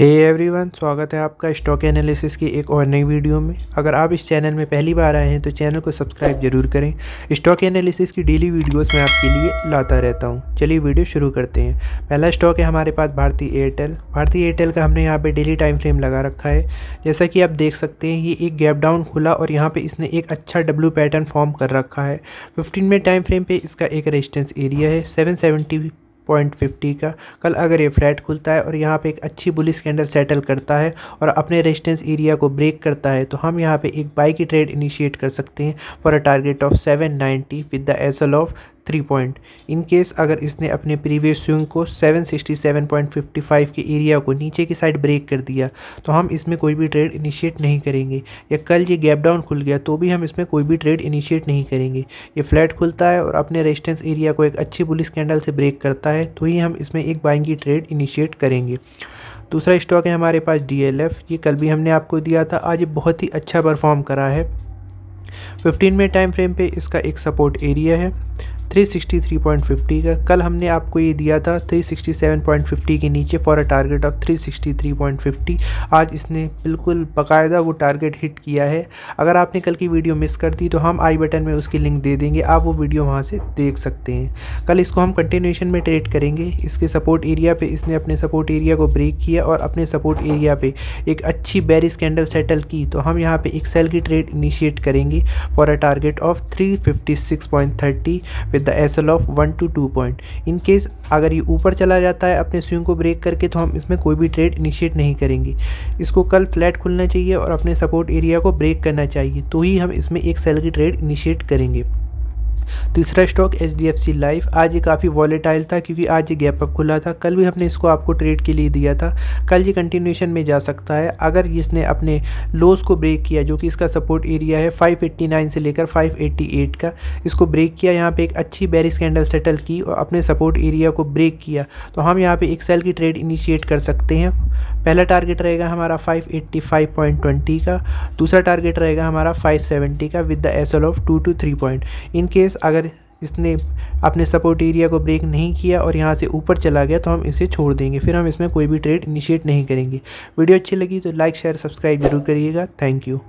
हे hey everyone स्वागत है आपका स्टॉक एनालिसिस की एक और नई वीडियो में अगर आप इस चैनल में पहली बार आए हैं तो चैनल को सब्सक्राइब जरूर करें स्टॉक एनालिसिस की डेली वीडियोस मैं आपके लिए लाता रहता हूं चलिए वीडियो शुरू करते हैं पहला स्टॉक है हमारे पास भारतीय एयरटेल भारतीय एयरटेल का हमने यहाँ पर डेली टाइम फ्रेम लगा रखा है जैसा कि आप देख सकते हैं ये एक गैप डाउन खुला और यहाँ पर इसने एक अच्छा डब्ल्यू पैटर्न फॉर्म कर रखा है फिफ्टीन में टाइम फ्रेम पर इसका एक रेजिस्टेंस एरिया है सेवन पॉइंट फिफ्टी का कल अगर ये फ्लैट खुलता है और यहाँ पे एक अच्छी बुलिस कैंडल सेटल करता है और अपने रेजिस्टेंस एरिया को ब्रेक करता है तो हम यहाँ पे एक बाई की ट्रेड इनिशिएट कर सकते हैं for a target of seven ninety with the SL of three point in case अगर इसने अपने प्रीवियस स्विंग को 767.55 के एरिया को नीचे की साइड ब्रेक कर दिया तो हम इसमें कोई भी ट्रेड इनिशिएट नहीं करेंगे या कल ये गैप डाउन खुल गया तो भी हम इसमें कोई भी ट्रेड इनिशिएट नहीं करेंगे ये फ्लैट खुलता है और अपने रेजिस्टेंस एरिया को एक अच्छी बुलिस कैंडल से ब्रेक करता है तो ही हम इसमें एक बाइंग की ट्रेड इनिशिएट करेंगे दूसरा स्टॉक है हमारे पास डी ये कल भी हमने आपको दिया था आज ये बहुत ही अच्छा परफॉर्म करा है 15 मिनट टाइम फ्रेम पे इसका एक सपोर्ट एरिया है 363.50 का कल हमने आपको ये दिया था 367.50 के नीचे फॉर अ टारगेट ऑफ 363.50 आज इसने बिल्कुल बाकायदा वो टारगेट हिट किया है अगर आपने कल की वीडियो मिस कर दी तो हम आई बटन में उसकी लिंक दे देंगे आप वो वीडियो वहाँ से देख सकते हैं कल इसको हम कंटिन्यूशन में ट्रेड करेंगे इसके सपोर्ट एरिया पर इसने अपने सपोर्ट एरिया को ब्रेक किया और अपने सपोर्ट एरिया पर एक अच्छी बैरिस कैंडल सेटल की तो हम यहाँ पर एक सेल की ट्रेड इनिशिएट करेंगे for a target of three fifty six point thirty with the SL of one two two point in case अगर ये ऊपर चला जाता है अपने स्विंग को ब्रेक करके तो हम इसमें कोई भी ट्रेड इनिशिएट नहीं करेंगे इसको कल फ्लैट खुलना चाहिए और अपने सपोर्ट एरिया को ब्रेक करना चाहिए तो ही हम इसमें एक सेल की ट्रेड इनिशिएट करेंगे तीसरा stock H D F C life आज ये काफ़ी वॉलेटाइल था क्योंकि आज ये गैप अप खुला था कल भी हमने इसको आपको ट्रेड के लिए दिया था कल ये कंटिन्यूशन में जा सकता है अगर इसने अपने लोस को ब्रेक किया जो कि इसका सपोर्ट एरिया है 589 से लेकर 588 का इसको ब्रेक किया यहाँ पे एक अच्छी बैरिस कैंडल सेटल की और अपने सपोर्ट एरिया को ब्रेक किया तो हम यहाँ पे एक सेल की ट्रेड इनिशिएट कर सकते हैं पहला टारगेट रहेगा हमारा 585.20 का दूसरा टारगेट रहेगा हमारा 570 का with the S of two two three point in case अगर इसने अपने सपोर्ट एरिया को ब्रेक नहीं किया और यहाँ से ऊपर चला गया तो हम इसे छोड़ देंगे फिर हम इसमें कोई भी ट्रेड इनिशिएट नहीं करेंगे वीडियो अच्छी लगी तो लाइक शेयर सब्सक्राइब जरूर करिएगा थैंक यू